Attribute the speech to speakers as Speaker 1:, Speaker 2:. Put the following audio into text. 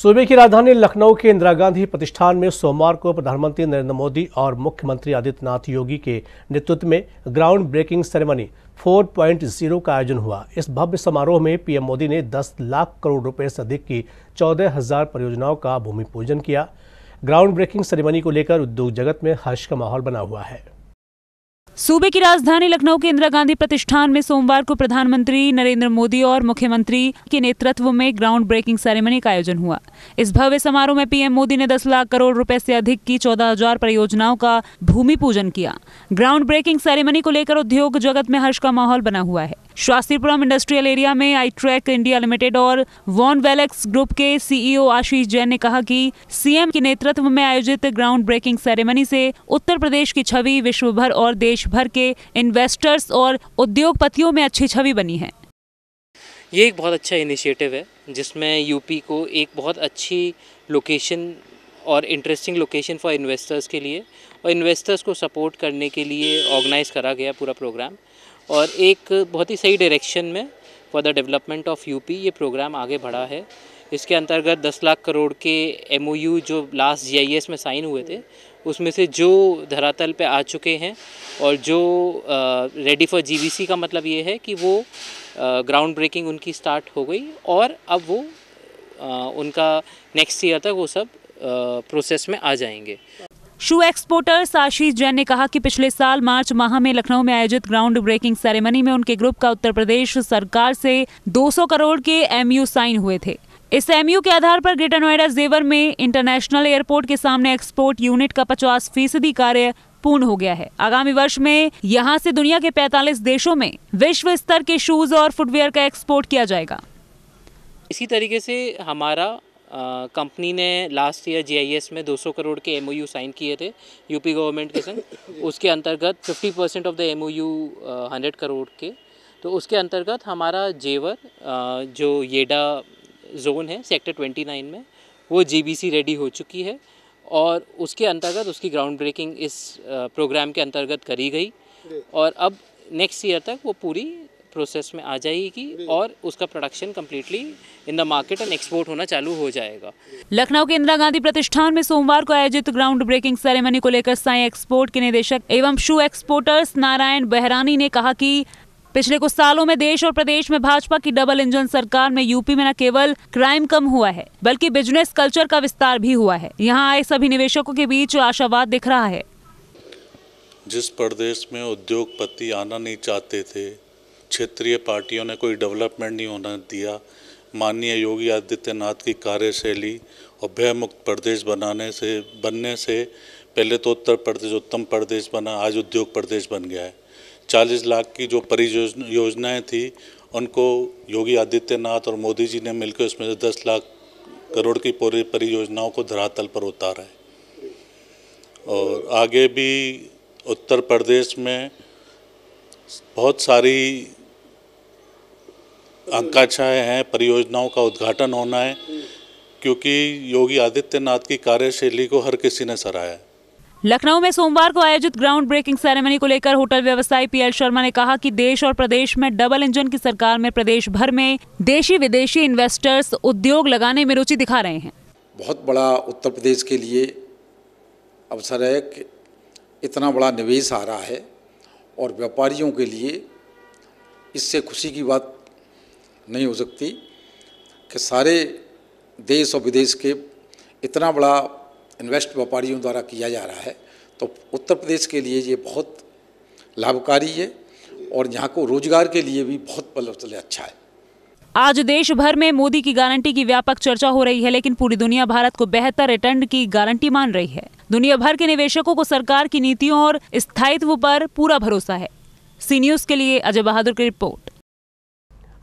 Speaker 1: सूबे की राजधानी लखनऊ के इंदिरा गांधी प्रतिष्ठान में सोमवार को प्रधानमंत्री नरेंद्र मोदी और मुख्यमंत्री आदित्यनाथ योगी के नेतृत्व में ग्राउंड ब्रेकिंग सेरेमनी 4.0 का आयोजन हुआ इस भव्य समारोह में पीएम मोदी ने 10 लाख करोड़ रुपए से अधिक की चौदह हजार परियोजनाओं का भूमि पूजन किया ग्राउंड ब्रेकिंग सेरेमनी को लेकर उद्योग जगत में हर्ष का माहौल बना हुआ है
Speaker 2: सूबे की राजधानी लखनऊ के इंदिरा गांधी प्रतिष्ठान में सोमवार को प्रधानमंत्री नरेंद्र मोदी और मुख्यमंत्री के नेतृत्व में ग्राउंड ब्रेकिंग सेरेमनी का आयोजन हुआ इस भव्य समारोह में पीएम मोदी ने 10 लाख करोड़ रुपए से अधिक की 14,000 परियोजनाओं का भूमि पूजन किया ग्राउंड ब्रेकिंग सेरेमनी को लेकर उद्योग जगत में हर्ष का माहौल बना हुआ है शास्त्रीपुरम इंडस्ट्रियल एरिया में आई ट्रैक इंडिया लिमिटेड और वॉन वेलेक्स ग्रुप के सीईओ आशीष जैन ने कहा कि सीएम के नेतृत्व में आयोजित ग्राउंड ब्रेकिंग सेरेमनी से उत्तर प्रदेश की छवि विश्व भर और देश भर के इन्वेस्टर्स और उद्योगपतियों में अच्छी छवि बनी है
Speaker 3: ये एक बहुत अच्छा इनिशिएटिव है जिसमें यूपी को एक बहुत अच्छी लोकेशन और इंटरेस्टिंग लोकेशन फॉर इन्वेस्टर्स के लिए और इन्वेस्टर्स को सपोर्ट करने के लिए ऑर्गेनाइज़ करा गया पूरा प्रोग्राम और एक बहुत ही सही डायरेक्शन में for the development of UP ये प्रोग्राम आगे बढ़ा है इसके अंतर्गत 10 लाख करोड़ के एम जो लास्ट जी में साइन हुए थे उसमें से जो धरातल पे आ चुके हैं और जो रेडी फॉर जीबीसी का मतलब ये है कि वो ग्राउंड ब्रेकिंग उनकी स्टार्ट हो गई और अब वो आ, उनका नेक्स्ट ईयर तक वो सब प्रोसेस में आ जाएंगे
Speaker 2: शू एक्सपोर्टर आशीष जैन ने कहा कि पिछले साल मार्च माह में लखनऊ में आयोजित ग्राउंड ब्रेकिंग सेरेमनी में उनके ग्रुप का उत्तर प्रदेश सरकार से 200 करोड़ के एमयू साइन हुए थे इस एमयू के आधार पर ग्रेटर नोएडा जेवर में इंटरनेशनल एयरपोर्ट के सामने एक्सपोर्ट यूनिट का 50 फीसदी कार्य पूर्ण हो गया है आगामी वर्ष में यहाँ से दुनिया के 45 देशों में विश्व स्तर के शूज और फुटवेयर का एक्सपोर्ट किया जाएगा
Speaker 3: इसी तरीके से हमारा कंपनी ने लास्ट ईयर जीआईएस में 200 करोड़ के एमओयू साइन किए थे यूपी गवर्नमेंट के संग उसके अंतर्गत 50 percent of the MOU 100 crore के तो उसके अंतर्गत हमारा जेवर आ, जो येडा जोन है सेक्टर 29 में वो जीबीसी रेडी हो चुकी है और उसके अंतर्गत उसकी ग्राउंड ब्रेकिंग इस प्रोग्राम के अंतर्गत करी गई और अब नेक्स्ट ईयर तक वो पूरी प्रोसेस में आ जाएगी और उसका production completely in the market and export होना चालू हो जाएगा
Speaker 2: लखनऊ के इंदिरा गांधी प्रतिष्ठान में सोमवार को आयोजित ग्राउंड ब्रेकिंग सेरेमनी को लेकर साई एक्सपोर्ट के निदेशक एवं शू एक्सपोर्टर्स नारायण बहरानी ने कहा कि पिछले कुछ सालों में देश और प्रदेश में भाजपा की डबल इंजन सरकार में यूपी में न केवल क्राइम कम हुआ है बल्कि बिजनेस कल्चर का विस्तार भी हुआ है यहाँ आए सभी निवेशकों के बीच आशावाद दिख रहा है
Speaker 1: जिस प्रदेश में उद्योगपति आना नहीं चाहते थे क्षेत्रीय पार्टियों ने कोई डेवलपमेंट नहीं होना दिया माननीय योगी आदित्यनाथ की कार्यशैली और भयमुक्त प्रदेश बनाने से बनने से पहले तो उत्तर प्रदेश उत्तम प्रदेश बना आज उद्योग प्रदेश बन गया है चालीस लाख की जो परियोजना योजनाएँ थी उनको योगी आदित्यनाथ और मोदी जी ने मिलकर उसमें से दस लाख करोड़ की पूरी परियोजनाओं को धरातल पर उतारा है और आगे भी उत्तर प्रदेश में बहुत सारी आकांक्षाएँ हैं परियोजनाओं का उद्घाटन होना है क्योंकि योगी आदित्यनाथ की कार्यशैली को हर किसी ने सराहा है
Speaker 2: लखनऊ में सोमवार को आयोजित ग्राउंड ब्रेकिंग सेरेमनी को लेकर होटल व्यवसायी पीएल शर्मा ने कहा कि देश और प्रदेश में डबल इंजन की सरकार में प्रदेश भर में देशी विदेशी इन्वेस्टर्स उद्योग लगाने में रुचि दिखा रहे हैं
Speaker 1: बहुत बड़ा उत्तर प्रदेश के लिए अवसर है कि इतना बड़ा निवेश आ रहा है और व्यापारियों के लिए इससे खुशी की बात नहीं हो सकती कि सारे देश और विदेश के इतना बड़ा इन्वेस्ट व्यापारियों द्वारा किया जा रहा है तो उत्तर प्रदेश के लिए ये बहुत लाभकारी है और यहाँ को रोजगार के लिए भी बहुत पल मतलब अच्छा है
Speaker 2: आज देश भर में मोदी की गारंटी की व्यापक चर्चा हो रही है लेकिन पूरी दुनिया भारत को बेहतर रिटर्न की गारंटी मान रही है दुनिया भर के निवेशकों को सरकार की नीतियों और स्थायित्व पर पूरा भरोसा है सी न्यूज के लिए अजय बहादुर की रिपोर्ट